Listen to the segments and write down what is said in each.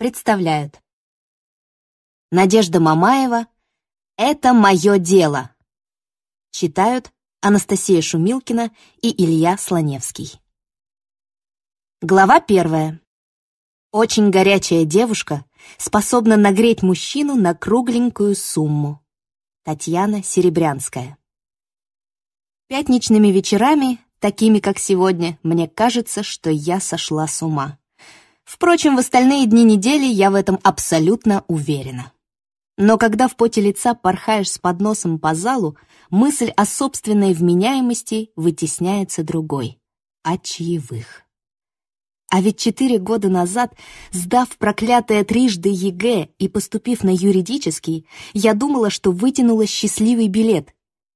представляют. Надежда Мамаева «Это мое дело». Читают Анастасия Шумилкина и Илья Слоневский. Глава первая. Очень горячая девушка способна нагреть мужчину на кругленькую сумму. Татьяна Серебрянская. Пятничными вечерами, такими как сегодня, мне кажется, что я сошла с ума. Впрочем, в остальные дни недели я в этом абсолютно уверена. Но когда в поте лица порхаешь с подносом по залу, мысль о собственной вменяемости вытесняется другой — о чаевых. А ведь четыре года назад, сдав проклятое трижды ЕГЭ и поступив на юридический, я думала, что вытянула счастливый билет.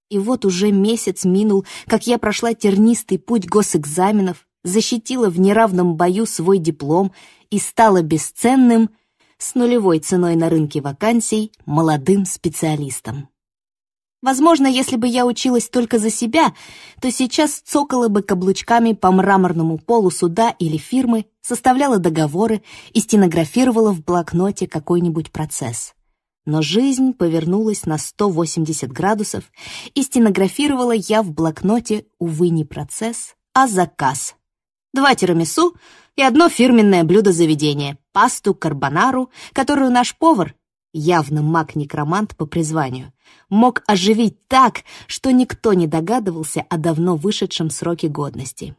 И вот уже месяц минул, как я прошла тернистый путь госэкзаменов, защитила в неравном бою свой диплом и стала бесценным с нулевой ценой на рынке вакансий молодым специалистом. Возможно, если бы я училась только за себя, то сейчас цокала бы каблучками по мраморному полу суда или фирмы, составляла договоры и стенографировала в блокноте какой-нибудь процесс. Но жизнь повернулась на 180 градусов, и стенографировала я в блокноте, увы, не процесс, а заказ два тирамису и одно фирменное блюдо заведения — пасту карбонару, которую наш повар, явно маг-некромант по призванию, мог оживить так, что никто не догадывался о давно вышедшем сроке годности.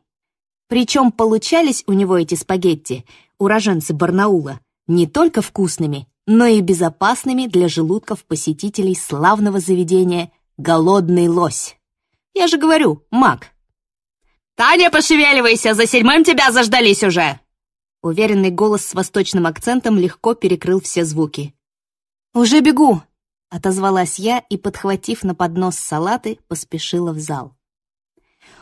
Причем получались у него эти спагетти, уроженцы Барнаула, не только вкусными, но и безопасными для желудков посетителей славного заведения «Голодный лось». Я же говорю, маг — «Таня, пошевеливайся! За седьмым тебя заждались уже!» Уверенный голос с восточным акцентом легко перекрыл все звуки. «Уже бегу!» — отозвалась я и, подхватив на поднос салаты, поспешила в зал.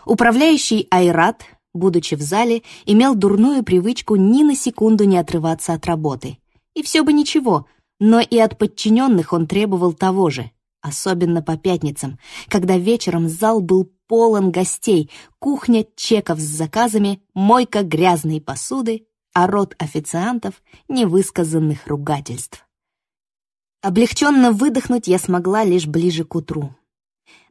Управляющий Айрат, будучи в зале, имел дурную привычку ни на секунду не отрываться от работы. И все бы ничего, но и от подчиненных он требовал того же — Особенно по пятницам, когда вечером зал был полон гостей, кухня чеков с заказами, мойка грязной посуды, а рот официантов невысказанных ругательств. Облегченно выдохнуть я смогла лишь ближе к утру,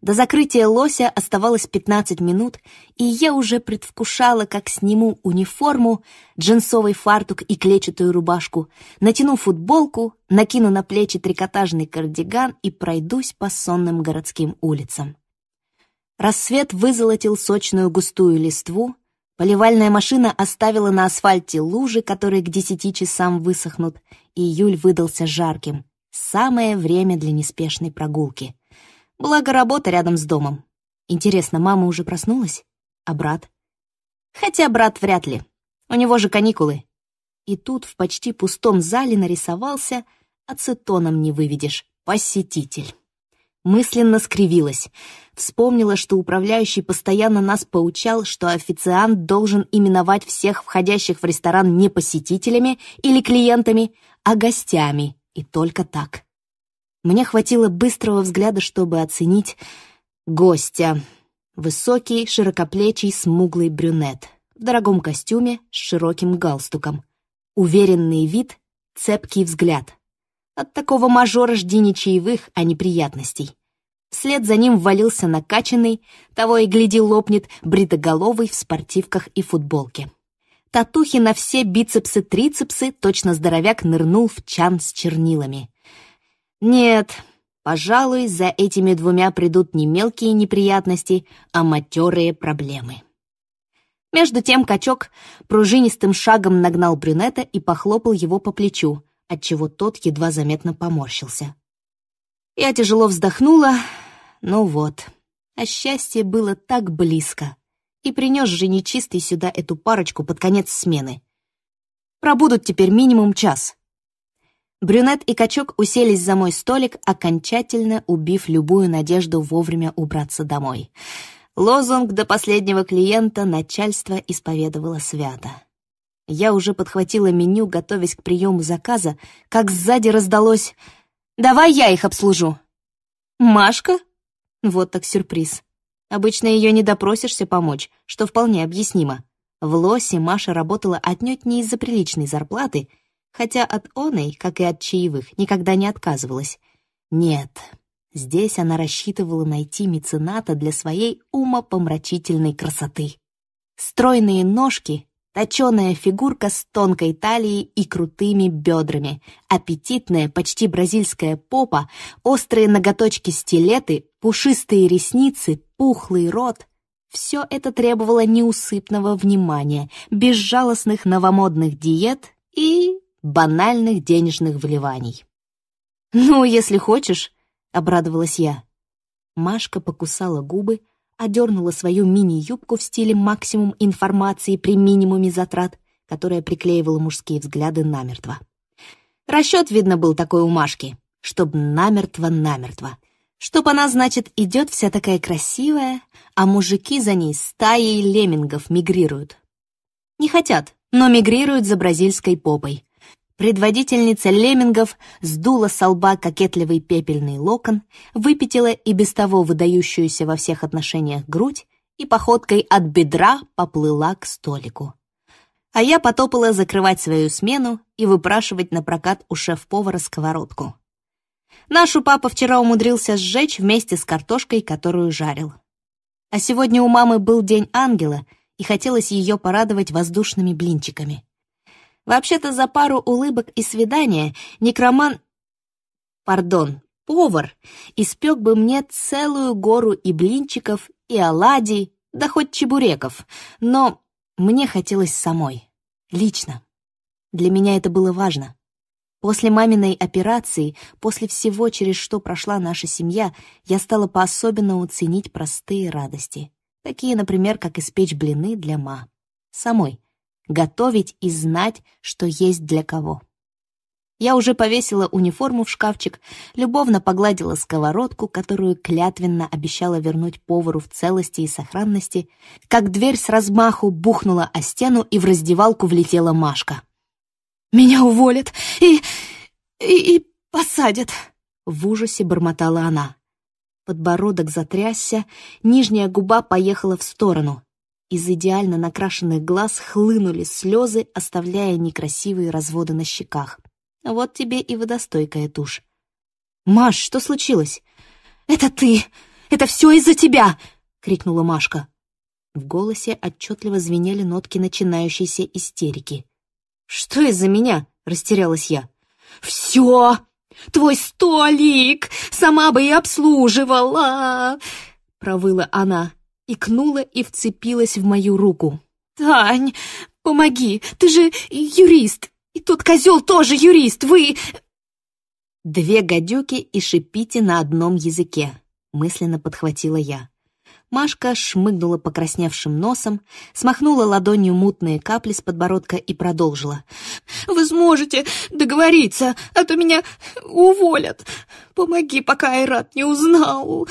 до закрытия лося оставалось 15 минут, и я уже предвкушала, как сниму униформу, джинсовый фартук и клетчатую рубашку, натяну футболку, накину на плечи трикотажный кардиган и пройдусь по сонным городским улицам. Рассвет вызолотил сочную густую листву, поливальная машина оставила на асфальте лужи, которые к десяти часам высохнут, и июль выдался жарким. Самое время для неспешной прогулки — Благо, работа рядом с домом. Интересно, мама уже проснулась? А брат? Хотя брат вряд ли. У него же каникулы. И тут в почти пустом зале нарисовался, ацетоном не выведешь, посетитель. Мысленно скривилась. Вспомнила, что управляющий постоянно нас поучал, что официант должен именовать всех входящих в ресторан не посетителями или клиентами, а гостями, и только так. Мне хватило быстрого взгляда, чтобы оценить гостя. Высокий, широкоплечий, смуглый брюнет. В дорогом костюме с широким галстуком. Уверенный вид, цепкий взгляд. От такого мажора жди а не чаевых, а неприятностей. Вслед за ним ввалился накачанный, того и гляди лопнет, бритоголовый в спортивках и футболке. Татухи на все бицепсы-трицепсы точно здоровяк нырнул в чан с чернилами. Нет, пожалуй, за этими двумя придут не мелкие неприятности, а матерые проблемы. Между тем качок пружинистым шагом нагнал брюнета и похлопал его по плечу, отчего тот едва заметно поморщился. Я тяжело вздохнула, ну вот, а счастье было так близко. И принес же нечистый сюда эту парочку под конец смены. Пробудут теперь минимум час. Брюнет и качок уселись за мой столик, окончательно убив любую надежду вовремя убраться домой. Лозунг до последнего клиента начальство исповедовало свято. Я уже подхватила меню, готовясь к приему заказа, как сзади раздалось «Давай я их обслужу». «Машка?» Вот так сюрприз. Обычно ее не допросишься помочь, что вполне объяснимо. В Лосе Маша работала отнюдь не из-за приличной зарплаты — хотя от оной, как и от чаевых, никогда не отказывалась. Нет, здесь она рассчитывала найти мецената для своей умопомрачительной красоты. Стройные ножки, точеная фигурка с тонкой талией и крутыми бедрами, аппетитная, почти бразильская попа, острые ноготочки-стилеты, пушистые ресницы, пухлый рот — все это требовало неусыпного внимания, безжалостных новомодных диет и банальных денежных вливаний. «Ну, если хочешь», — обрадовалась я. Машка покусала губы, одернула свою мини-юбку в стиле «максимум информации при минимуме затрат», которая приклеивала мужские взгляды намертво. Расчет, видно, был такой у Машки, чтоб намертво-намертво. Чтоб она, значит, идет вся такая красивая, а мужики за ней стаей леммингов мигрируют. Не хотят, но мигрируют за бразильской попой. Предводительница леммингов сдула со лба кокетливый пепельный локон, выпятила и без того выдающуюся во всех отношениях грудь и походкой от бедра поплыла к столику. А я потопала закрывать свою смену и выпрашивать на прокат у шеф-повара сковородку. Нашу папа вчера умудрился сжечь вместе с картошкой, которую жарил. А сегодня у мамы был день ангела, и хотелось ее порадовать воздушными блинчиками — Вообще-то за пару улыбок и свидания некроман... Пардон, повар испек бы мне целую гору и блинчиков, и оладий, да хоть чебуреков. Но мне хотелось самой. Лично. Для меня это было важно. После маминой операции, после всего, через что прошла наша семья, я стала по-особенному ценить простые радости. Такие, например, как испечь блины для ма. Самой готовить и знать, что есть для кого. Я уже повесила униформу в шкафчик, любовно погладила сковородку, которую клятвенно обещала вернуть повару в целости и сохранности, как дверь с размаху бухнула о стену и в раздевалку влетела Машка. «Меня уволят и... и... и посадят!» В ужасе бормотала она. Подбородок затрясся, нижняя губа поехала в сторону. Из идеально накрашенных глаз хлынули слезы, оставляя некрасивые разводы на щеках. Вот тебе и водостойкая тушь. «Маш, что случилось?» «Это ты! Это все из-за тебя!» — крикнула Машка. В голосе отчетливо звенели нотки начинающейся истерики. «Что из-за меня?» — растерялась я. «Все! Твой столик! Сама бы и обслуживала!» — провыла она икнула и вцепилась в мою руку. «Тань, помоги, ты же юрист, и тот козел тоже юрист, вы...» «Две гадюки и шипите на одном языке», — мысленно подхватила я. Машка шмыгнула покрасневшим носом, смахнула ладонью мутные капли с подбородка и продолжила. «Вы сможете договориться, а то меня уволят. Помоги, пока Айрат не узнал».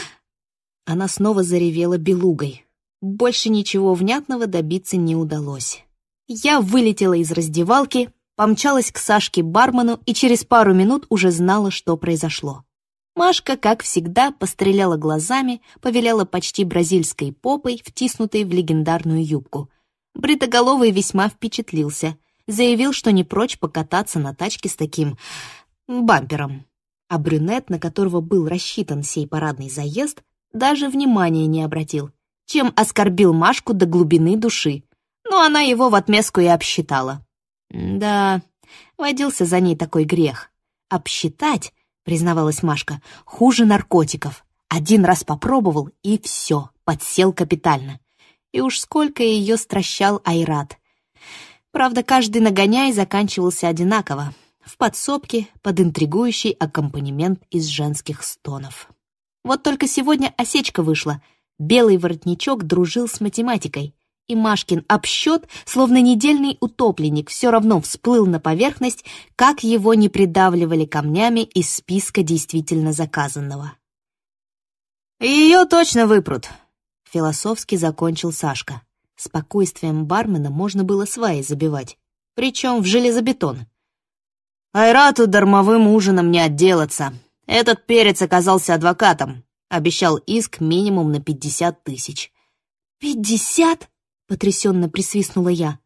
Она снова заревела белугой. Больше ничего внятного добиться не удалось. Я вылетела из раздевалки, помчалась к Сашке-бармену и через пару минут уже знала, что произошло. Машка, как всегда, постреляла глазами, повеляла почти бразильской попой, втиснутой в легендарную юбку. Бритоголовый весьма впечатлился. Заявил, что не прочь покататься на тачке с таким... бампером. А брюнет, на которого был рассчитан сей парадный заезд, даже внимания не обратил, чем оскорбил Машку до глубины души. Но она его в отместку и обсчитала. Да, водился за ней такой грех. Обсчитать, признавалась Машка, хуже наркотиков. Один раз попробовал, и все, подсел капитально. И уж сколько ее стращал Айрат. Правда, каждый нагоняй заканчивался одинаково. В подсобке под интригующий аккомпанемент из женских стонов. Вот только сегодня осечка вышла. Белый воротничок дружил с математикой. И Машкин обсчет, словно недельный утопленник, все равно всплыл на поверхность, как его не придавливали камнями из списка действительно заказанного. «Ее точно выпрут», — философски закончил Сашка. Спокойствием бармена можно было сваи забивать, причем в железобетон. «Айрату дармовым ужином не отделаться», «Этот перец оказался адвокатом», — обещал иск минимум на пятьдесят тысяч. «Пятьдесят?» — потрясенно присвистнула я.